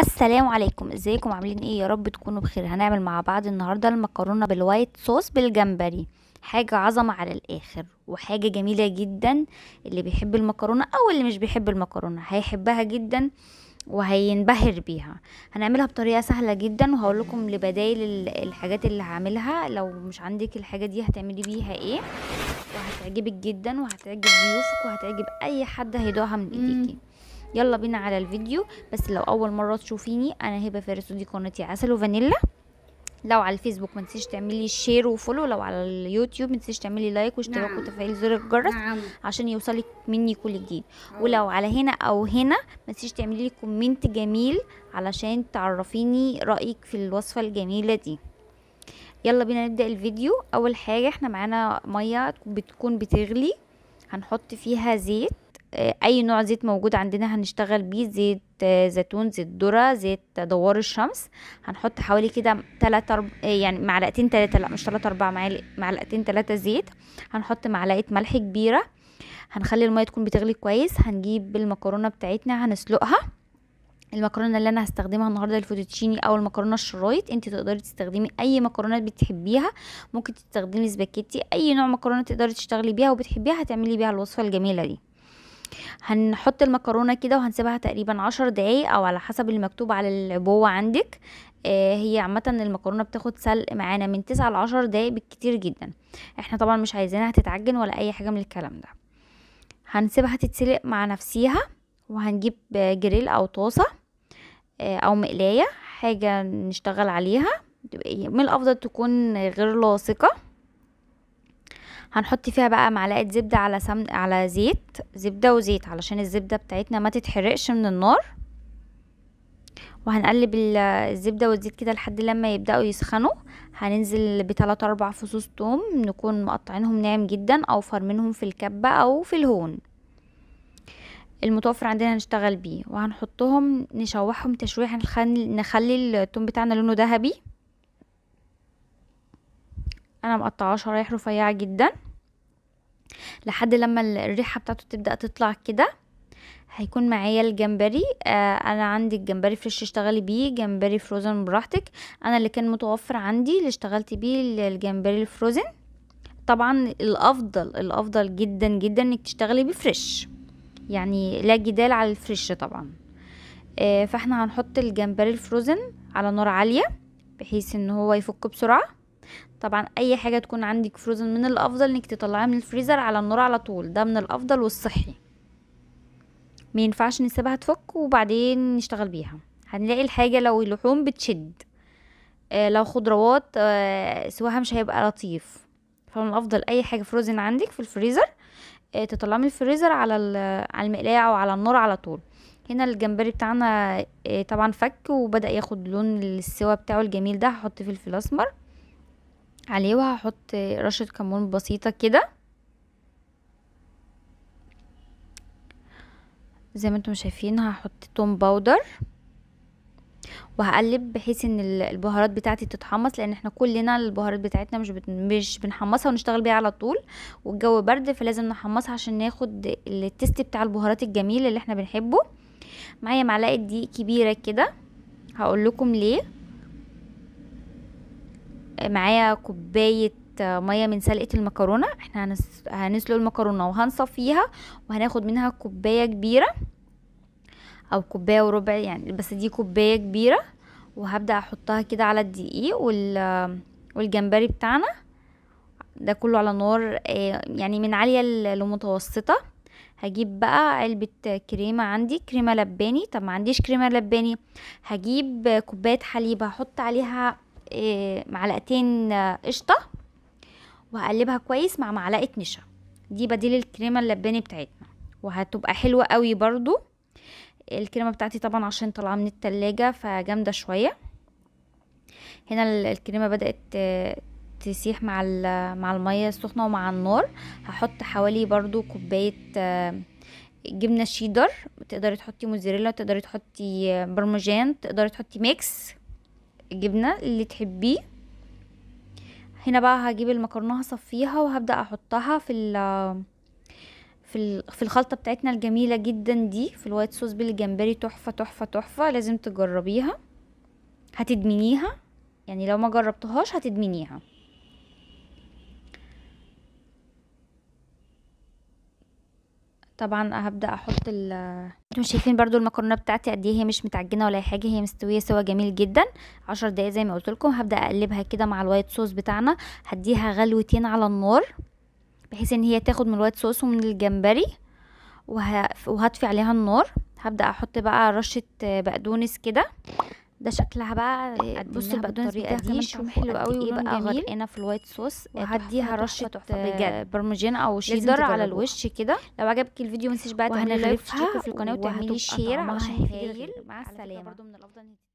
السلام عليكم ازيكم عاملين ايه يا رب تكونوا بخير هنعمل مع بعض النهارده المكرونه بالوايت صوص بالجمبري حاجه عظمه على الاخر وحاجه جميله جدا اللي بيحب المكرونه او اللي مش بيحب المكرونه هيحبها جدا وهينبهر بيها هنعملها بطريقه سهله جدا وهقول لكم لبدايل الحاجات اللي هعملها لو مش عندك الحاجه دي هتعملي بيها ايه وهتعجبك جدا وهتعجب ضيوفك وهتعجب اي حد هيدوها من ايديكي يلا بينا على الفيديو بس لو اول مره تشوفيني انا هبه فارس ودي قناتي عسل وفانيلا لو على الفيسبوك ما تنسيش تعملي شير وفولو لو على اليوتيوب ما تنسيش تعملي لايك واشتراك نعم. وتفعيل زر الجرس نعم. عشان يوصلك مني كل جديد نعم. ولو على هنا او هنا ما تنسيش تعملي لي كومنت جميل علشان تعرفيني رايك في الوصفه الجميله دي يلا بينا نبدا الفيديو اول حاجه احنا معانا ميه بتكون بتغلي هنحط فيها زيت آه، اي نوع زيت موجود عندنا هنشتغل بيه زيت آه، زيتون زيت ذره زيت دوار الشمس هنحط حوالي كده 3 أرب... آه، يعني معلقتين 3 لا مش 3 4 معلقتين 3 زيت هنحط معلقه ملح كبيره هنخلي الميه تكون بتغلي كويس هنجيب المكرونه بتاعتنا هنسلقها المكرونه اللي انا هستخدمها النهارده الفوتوتشيني او المكرونه الشرايط انت تقدري تستخدمي اي مكرونات بتحبيها ممكن تستخدمي سباكيتي اي نوع مكرونه تقدري تشتغلي بيها وبتحبيها هتعملي بيها الوصفه الجميله دي هنحط المكرونة كده وهنسيبها تقريبا عشر دقايق او على حسب المكتوب على العبوة عندك آه، هي عامة المكرونة بتاخد سلق معانا من تسعة لعشر دقايق بالكتير جدا احنا طبعا مش عايزينها تتعجن ولا اي حاجة من الكلام ده هنسيبها تتسلق مع نفسيها وهنجيب جريل او طاسة آه، او مقلاية حاجة نشتغل عليها من الافضل تكون غير لاصقة هنحط فيها بقى معلقه زبده على سمن على زيت زبده وزيت علشان الزبده بتاعتنا ما تتحرقش من النار وهنقلب الزبده والزيت كده لحد لما يبداوا يسخنوا هننزل بثلاثة اربع فصوص توم نكون مقطعينهم ناعم جدا او منهم في الكبه او في الهون المتوفر عندنا هنشتغل بيه وهنحطهم نشوحهم تشويح نخلي التوم بتاعنا لونه ذهبي انا مقطعاه شرايح رفيعه جدا لحد لما الريحه بتاعته تبدا تطلع كده هيكون معايا الجمبري آه انا عندي الجمبري فريش اشتغلي بيه جمبري فروزن براحتك انا اللي كان متوفر عندي اللي اشتغلت بيه الجمبري الفروزن طبعا الافضل الافضل جدا جدا انك تشتغلي بفريش يعني لا جدال على الفريش طبعا آه فاحنا هنحط الجمبري الفروزن على نار عاليه بحيث ان هو يفك بسرعه طبعا اي حاجه تكون عندك فروزن من الافضل انك تطلعيها من الفريزر على النار على طول ده من الافضل والصحي ما ينفعش نسيبها تفك وبعدين نشتغل بيها هنلاقي الحاجه لو اللحوم بتشد آه لو خضروات آه سواها مش هيبقى لطيف فمن الافضل اي حاجه فروزن عندك في الفريزر آه تطلعها من الفريزر على على المقلايه او على النار على طول هنا الجمبري بتاعنا آه طبعا فك وبدا ياخد لون السوا بتاعه الجميل ده هحط فلفل اسمر عليه وهحط رشة كمون بسيطة كده زي ما انتم شايفين هحط توم باودر وهقلب بحيث ان البهارات بتاعتي تتحمص لان احنا كلنا البهارات بتاعتنا مش مش بنحمصها ونشتغل بيها على طول والجو برد فلازم نحمصها عشان ناخد التست بتاع البهارات الجميل اللي احنا بنحبه معايا معلقه دقيق كبيره كده هقول لكم ليه معايا كوباية مية من سلقة المكرونة احنا هنسلق المكرونة وهنصفيها وهناخد منها كوباية كبيرة او كوباية وربع يعني بس دي كوباية كبيرة وهبدأ احطها كده على الدقيق وال والجمبري بتاعنا ده كله على نار آه، يعني من عالية لمتوسطة هجيب بقى علبة كريمة عندي كريمة لباني طب ما عنديش كريمة لباني هجيب كوباية حليب هحط عليها إيه، معلقتين آه، قشطة وهقلبها كويس مع معلقة نشا دي بديل الكريمة اللباني بتاعتنا وهتبقى حلوة قوي برضو الكريمة بتاعتي طبعا عشان طالعة من التلاجة فجامدة شوية هنا الكريمة بدأت آه، تسيح مع مع المية السخنة ومع النار هحط حوالي برضو كوباية آه، جبنة شيدر تقدري تحطي موزاريلا تقدري تحطي برمجان تقدري تحطي ميكس الجبنة اللي تحبيه هنا بقى هجيب المكرونة هصفيها وهبدأ احطها في ال في في الخلطة بتاعتنا الجميلة جدا دي في الوايت صوص بالجمبري تحفة تحفة تحفة لازم تجربيها هتدمنيها يعني لو ما جربتهاش هتدمنيها طبعا هبدا احط ال انتم شايفين برضو المكرونه بتاعتي قد ايه هي مش متعجنه ولا اي حاجه هي مستويه سوا جميل جدا عشر دقايق زي ما قلت لكم هبدا اقلبها كده مع الوايت صوص بتاعنا هديها غلوتين على النار بحيث ان هي تاخد من الوايت صوص ومن الجمبري وه... وهطفي عليها النار هبدا احط بقى رشه بقدونس كده ده شكلها بقى بصوا بالطريقه دي شوم حلو قوي ايه بقى غرقانه في الوايت صوص وهديها رشه برمجان او شيدر على الوش كده لو عجبك الفيديو ما تنسيش بقى تعملي لايك وتشتركي في القناه وتعملي شير عشان مع السلامه